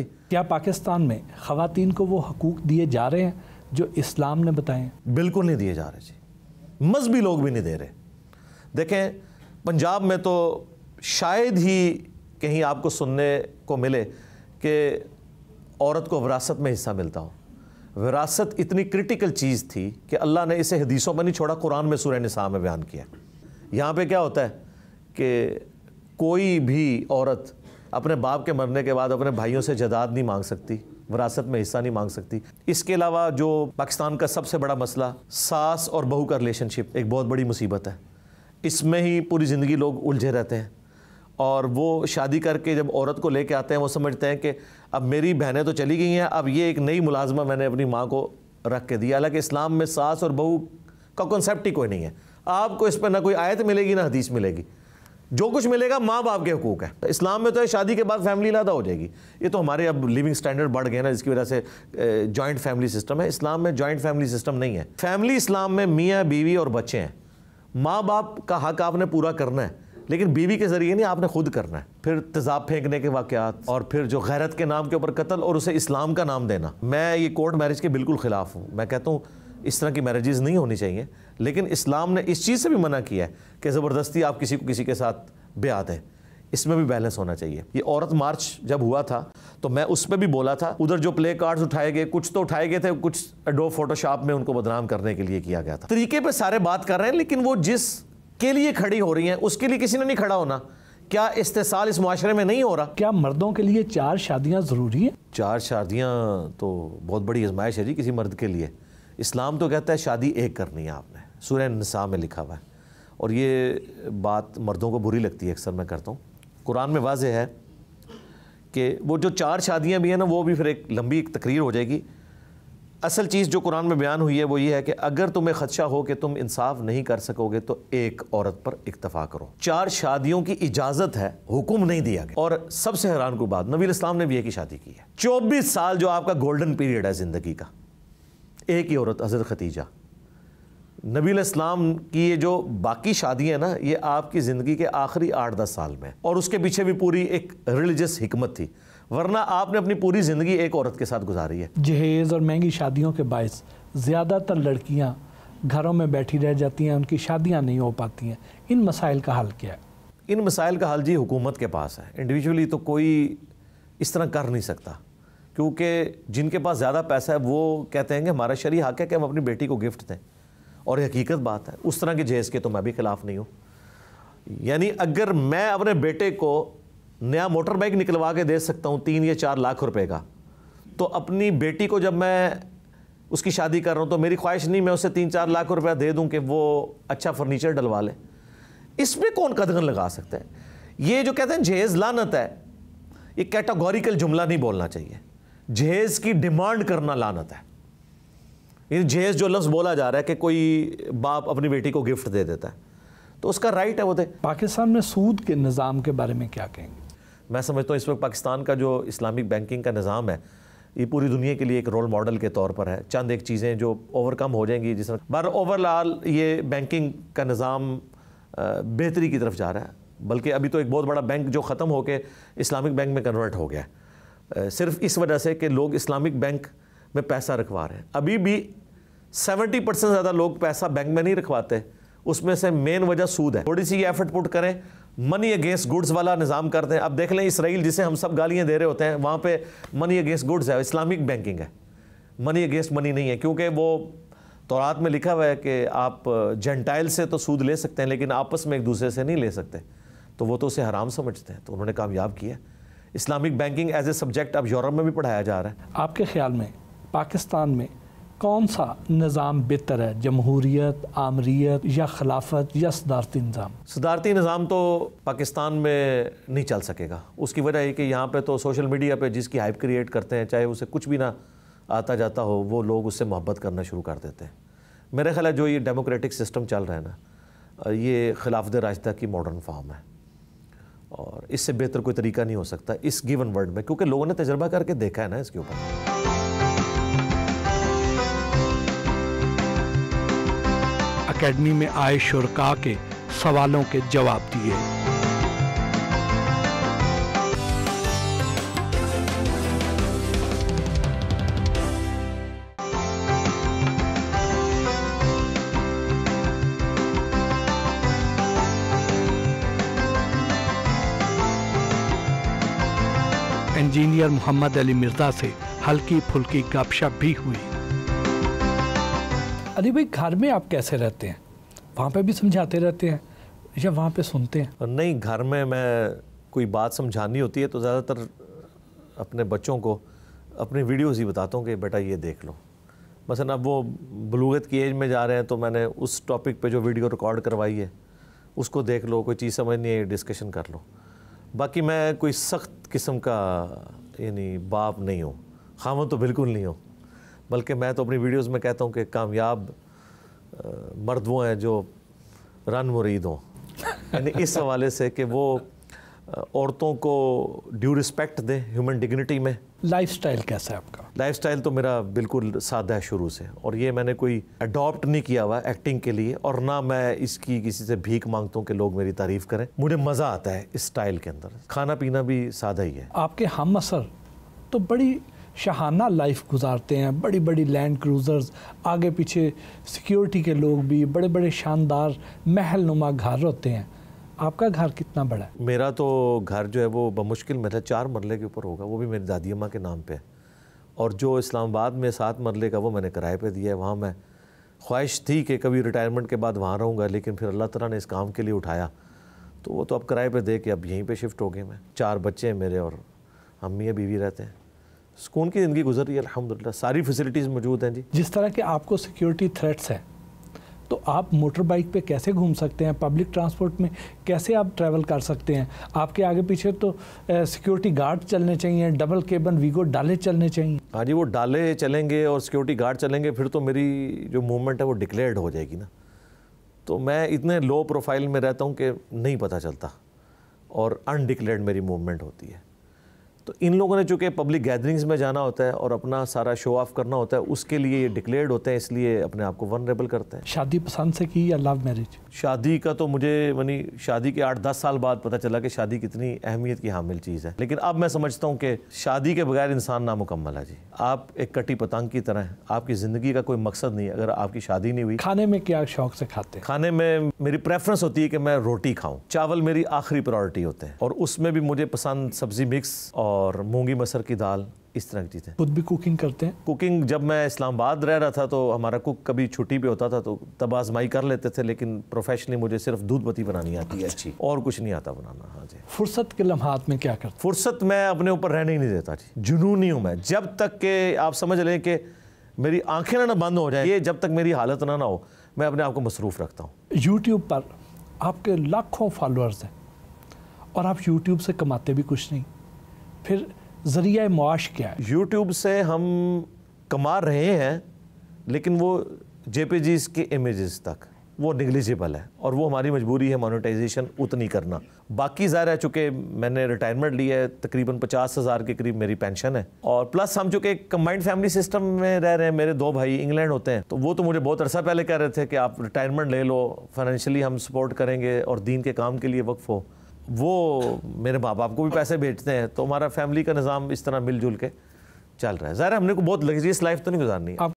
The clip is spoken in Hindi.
क्या पाकिस्तान में खातन को वो हकूक दिए जा रहे हैं जो इस्लाम ने बताए बिल्कुल नहीं दिए जा रहे जी मजहबी लोग भी नहीं दे रहे देखें पंजाब में तो शायद ही कहीं आपको सुनने को मिले कि औरत को विरासत में हिस्सा मिलता हो विरासत इतनी क्रिटिकल चीज़ थी कि अल्लाह ने इसे हदीसों में नहीं छोड़ा कुरान में सूर्य निसाह में बयान किया यहाँ पे क्या होता है कि कोई भी औरत अपने बाप के मरने के बाद अपने भाइयों से जदाद नहीं मांग सकती विरासत में हिस्सा नहीं मांग सकती इसके अलावा जो पाकिस्तान का सबसे बड़ा मसला सास और बहू का रिलेशनशिप एक बहुत बड़ी मुसीबत है इसमें ही पूरी ज़िंदगी लोग उलझे रहते हैं और वो शादी करके जब औरत को लेके आते हैं वो समझते हैं कि अब मेरी बहनें तो चली गई हैं अब ये एक नई मुलाजमा मैंने अपनी माँ को रख के दिया हालांकि इस्लाम में सास और बहू का कॉन्सेप्ट ही कोई नहीं है आपको इस पर ना कोई आयत मिलेगी ना हदीस मिलेगी जो कुछ मिलेगा माँ बाप के हकूक है इस्लाम में तो शादी के बाद फैमिली लादा हो जाएगी ये तो हमारे अब लिविंग स्टैंडर्ड बढ़ गए ना जिसकी वजह से जॉइंट फैमिली सिस्टम है इस्लाम में जॉइंट फैमिली सिस्टम नहीं है फैमिली इस्लाम में मियाँ बीवी और बच्चे हैं माँ बाप का हक आपने पूरा करना है लेकिन बीवी के जरिए नहीं आपने खुद करना है फिर तेजाब फेंकने के वाकत और फिर जो गैरत के नाम के ऊपर कत्ल और उसे इस्लाम का नाम देना मैं ये कोर्ट मैरिज के बिल्कुल खिलाफ हूँ मैं कहता हूँ इस तरह की मैरिज नहीं होनी चाहिए लेकिन इस्लाम ने इस चीज़ से भी मना किया है कि ज़बरदस्ती आप किसी को किसी के साथ ब्याह दें इसमें भी बैलेंस होना चाहिए ये औरत मार्च जब हुआ था तो मैं उस पर भी बोला था उधर जो प्ले कार्ड्स उठाए गए कुछ तो उठाए गए थे कुछ एडो फोटोशॉप में उनको बदनाम करने के लिए किया गया था तरीके पर सारे बात कर रहे हैं लेकिन वो जिस के लिए खड़ी हो रही हैं उसके लिए किसी ने नहीं खड़ा होना क्या इस्तेसाल इस माशरे में नहीं हो रहा क्या मर्दों के लिए चार शादियाँ ज़रूरी हैं चार शादियाँ तो बहुत बड़ी आजमाइश है जी किसी मर्द के लिए इस्लाम तो कहता है शादी एक करनी है आप सूर्य नसा में लिखा हुआ है और ये बात मर्दों को बुरी लगती है अक्सर मैं करता हूँ कुरान में वाज है कि वो जो चार शादियाँ भी हैं ना वो भी फिर एक लंबी एक तकरीर हो जाएगी असल चीज़ जो कुरान में बयान हुई है वो ये है कि अगर तुम्हें खदशा हो कि तुम इंसाफ नहीं कर सकोगे तो एक औरत पर इक्तफा करो चार शादियों की इजाज़त है हुक्म नहीं दिया गया और सबसे हैरान को बात नबी इस्लाम ने भी एक ही शादी की है चौबीस साल जो आपका गोल्डन पीरियड है ज़िंदगी का एक ही औरत हज़रत खतीजा नबी इस्लाम की ये जो बाकी शादी है ना ये आपकी ज़िंदगी के आखिरी आठ दस साल में और उसके पीछे भी पूरी एक रिलीजस हमत थी वरना आपने अपनी पूरी ज़िंदगी एक औरत के साथ गुजारी है जहेज़ और महंगी शादियों के बायस ज़्यादातर लड़कियाँ घरों में बैठी रह जाती हैं उनकी शादियाँ नहीं हो पाती हैं इन मसाइल का हल क्या है इन मसाइल का हल जी हुकूमत के पास है इंडिविजुअली तो कोई इस तरह कर नहीं सकता क्योंकि जिनके पास ज़्यादा पैसा है वो कहते हैं कि हमारा शरी हक है कि हम अपनी बेटी को गिफ्ट दें और हकीकत बात है उस तरह के जहेज़ के तो मैं भी खिलाफ नहीं हूँ यानी अगर मैं अपने बेटे को नया मोटर बाइक निकलवा के दे सकता हूँ तीन या चार लाख रुपए का तो अपनी बेटी को जब मैं उसकी शादी कर रहा हूँ तो मेरी ख्वाहिश नहीं मैं उसे तीन चार लाख रुपया दे दूँ कि वो अच्छा फर्नीचर डलवा ले इसमें कौन कदगन लगा सकता है ये जो कहते हैं जहेज़ लानत है ये कैटागोरिकल जुमला नहीं बोलना चाहिए जहेज़ की डिमांड करना लानत है यानी जहेज जो लफ्ज़ बोला जा रहा है कि कोई बाप अपनी बेटी को गिफ्ट दे देता है तो उसका राइट है वो दे पाकिस्तान में सूद के निज़ाम के बारे में क्या कहेंगे मैं समझता हूँ इस वक्त पाकिस्तान का जो इस्लामिक बैंकिंग का निज़ाम है ये पूरी दुनिया के लिए एक रोल मॉडल के तौर पर है चंद एक चीज़ें जो ओवरकम हो जाएंगी जिस बार ओवरऑल ये बैंकिंग का निज़ाम बेहतरी की तरफ जा रहा है बल्कि अभी तो एक बहुत बड़ा बैंक जो ख़त्म होकर इस्लामिक बैंक में कन्वर्ट हो गया है सिर्फ इस वजह से कि लोग इस्लामिक बैंक में पैसा रखवा रहे हैं अभी भी सेवेंटी परसेंट ज़्यादा लोग पैसा बैंक में नहीं रखवाते उसमें से मेन वजह सूद है थोड़ी सी एफर्ट पुट करें मनी अगेंस्ट गुड्स वाला निज़ाम करते हैं अब देख लें इसराइल जिसे हम सब गालियाँ दे रहे होते हैं वहाँ पे मनी अगेंस्ट गुड्स है इस्लामिक बैंकिंग है मनी अगेंस्ट मनी नहीं है क्योंकि वो तोरात में लिखा हुआ है कि आप जेंटाइल से तो सूद ले सकते हैं लेकिन आपस में एक दूसरे से नहीं ले सकते तो वो तो उसे हराम समझते हैं तो उन्होंने कामयाब किया Islamic banking as a subject अब यूरोप में भी पढ़ाया जा रहा है आपके ख्याल में पाकिस्तान में कौन सा निज़ाम बेहतर है जमहूरीत आमरीत या खिलाफत या सदारती निज़ाम सदारती निज़ाम तो पाकिस्तान में नहीं चल सकेगा उसकी वजह है कि यहाँ पर तो सोशल मीडिया पर जिसकी हाइप क्रिएट करते हैं चाहे उसे कुछ भी ना आता जाता हो वो लोग उससे मोहब्बत करना शुरू कर देते हैं मेरे ख्याल है जो ये डेमोक्रेटिक सिस्टम चल रहा है ना ये खिलाफत रास्ता की मॉडर्न फॉर्म है और इससे बेहतर कोई तरीका नहीं हो सकता इस गिवन वर्ल्ड में क्योंकि लोगों ने तजर्बा करके देखा है ना इसके ऊपर एकेडमी में आए शुरका के सवालों के जवाब दिए इंजीनियर मोहम्मद अली मिर्जा से हल्की फुल्की गपशप भी हुई अरे भाई घर में आप कैसे रहते हैं वहाँ पे भी समझाते रहते हैं या वहाँ पे सुनते हैं नहीं घर में मैं कोई बात समझानी होती है तो ज़्यादातर अपने बच्चों को अपनी वीडियोस ही बताता हूँ कि बेटा ये देख लो मसलन अब वो बलूगत की एज में जा रहे हैं तो मैंने उस टॉपिक पे जो वीडियो रिकॉर्ड करवाई है उसको देख लो कोई चीज़ समझ नहीं आई डिस्कशन कर लो बाकी मैं कोई सख्त किस्म का यानी बाप नहीं हूँ खामो हाँ, तो बिल्कुल नहीं हूँ बल्कि मैं तो अपनी वीडियोस में कहता हूँ कि कामयाब मर्द वो हैं जो रन मुरीद हों यानी इस हवाले से कि वो औरतों को ड्यू रिस्पेक्ट दें ह्यूमन डिग्निटी में लाइफस्टाइल कैसा है आपका लाइफस्टाइल तो मेरा बिल्कुल सादा है शुरू से और ये मैंने कोई अडॉप्ट नहीं किया हुआ एक्टिंग के लिए और ना मैं इसकी किसी से भीख मांगता हूँ कि लोग मेरी तारीफ करें मुझे मज़ा आता है इस स्टाइल के अंदर खाना पीना भी सादा ही है आपके हम असर तो बड़ी शहाना लाइफ गुजारते हैं बड़ी बड़ी लैंड क्रूज़र्स आगे पीछे सिक्योरिटी के लोग भी बड़े बड़े शानदार महल नुमा घर होते हैं आपका घर कितना बड़ा है मेरा तो घर जो है वो बमुश्किल मेरा चार मरले के ऊपर होगा वो भी मेरी दादी अम्मा के नाम पे है और जो इस्लामाबाद में सात मरले का वो मैंने किराए पर दिया है वहाँ मैं ख्वाहिश थी कि कभी रिटायरमेंट के बाद वहाँ रहूँगा लेकिन फिर अल्लाह तला ने इस काम के लिए उठाया तो वो तो अब किराए पे दे के अब यहीं पे शिफ्ट हो गए मैं चार बच्चे हैं मेरे और अम्मी बीवी रहते हैं सुकून की ज़िंदगी गुजर रही है अलहमदिल्ला सारी फैसिलिटीज़ मौजूद हैं जी जिस तरह के आपको सिक्योरिटी थ्रेट्स हैं तो आप मोटर बाइक पे कैसे घूम सकते हैं पब्लिक ट्रांसपोर्ट में कैसे आप ट्रैवल कर सकते हैं आपके आगे पीछे तो सिक्योरिटी गार्ड चलने चाहिए डबल केबन वीगो डाले चलने चाहिए हाँ जी वो डाले चलेंगे और सिक्योरिटी गार्ड चलेंगे फिर तो मेरी जो मूवमेंट है वो डिक्लेयर्ड हो जाएगी ना तो मैं इतने लो प्रोफाइल में रहता हूँ कि नहीं पता चलता और अनडिक्लेयर्ड मेरी मूवमेंट होती है तो इन लोगों ने चूँकि पब्लिक गैदरिंग्स में जाना होता है और अपना सारा शो ऑफ करना होता है उसके लिए ये डिक्लेयर्ड होते हैं इसलिए अपने आप को वनरेबल करते हैं शादी पसंद से की या लव मैरिज शादी का तो मुझे मनी शादी के आठ दस साल बाद पता चला कि शादी कितनी अहमियत की हामिल चीज़ है लेकिन अब मैं समझता हूँ कि शादी के बगैर इंसान नामुकम्मल है जी आप एक कटी पतंग की तरह हैं आपकी ज़िंदगी का कोई मकसद नहीं अगर आपकी शादी नहीं हुई खाने में क्या शौक से खाते हैं खाने में मेरी प्रेफरेंस होती है कि मैं रोटी खाऊँ चावल मेरी आखिरी प्रायोरिटी होते हैं और उसमें भी मुझे पसंद सब्ज़ी मिक्स और और मूंगी मसर की दाल इस तरह की चीज़ें खुद भी कुकिंग करते हैं कुकिंग जब मैं इस्लामाबाद रह रहा था तो हमारा कुक कभी छुट्टी पे होता था तो तब आजमाई कर लेते थे लेकिन प्रोफेशनली मुझे सिर्फ दूध बत्ती बनानी आती है अच्छी और कुछ नहीं आता बनाना हाँ जी फुर्सत के लम्हात में क्या करते फुर्सत मैं अपने ऊपर रहने ही नहीं देता जी जुनूनी हूँ मैं जब तक के आप समझ लें कि मेरी आंखें ना बंद हो जाए ये जब तक मेरी हालत ना ना हो मैं अपने आप को मसरूफ़ रखता हूँ यूट्यूब पर आपके लाखों फॉलोअर्स हैं और आप यूट्यूब से कमाते भी कुछ नहीं फिर ज़रिया माश क्या है यूट्यूब से हम कमा रहे हैं लेकिन वो जे के इमेज़ तक वो निगलिजिबल है और वो हमारी मजबूरी है मोनेटाइजेशन उतनी करना बाकी ज़ाहिर है चूँकि मैंने रिटायरमेंट ली है तकरीबन पचास हज़ार के करीब मेरी पेंशन है और प्लस हम चूँकि कम्बाइंड फैमिली सिस्टम में रह रहे हैं मेरे दो भाई इंग्लैंड होते हैं तो वो तो मुझे बहुत अरसा पहले कह रहे थे कि आप रिटायरमेंट ले लो फाइनेंशियली हम सपोर्ट करेंगे और दीन के काम के लिए वक्फ हो वो मेरे माँ बाप को भी पैसे भेजते हैं तो हमारा फैमिली का निज़ाम इस तरह मिलजुल के चल रहा है ज़ाहिर हमने को बहुत लग्जरियस लाइफ तो नहीं गुजारनी है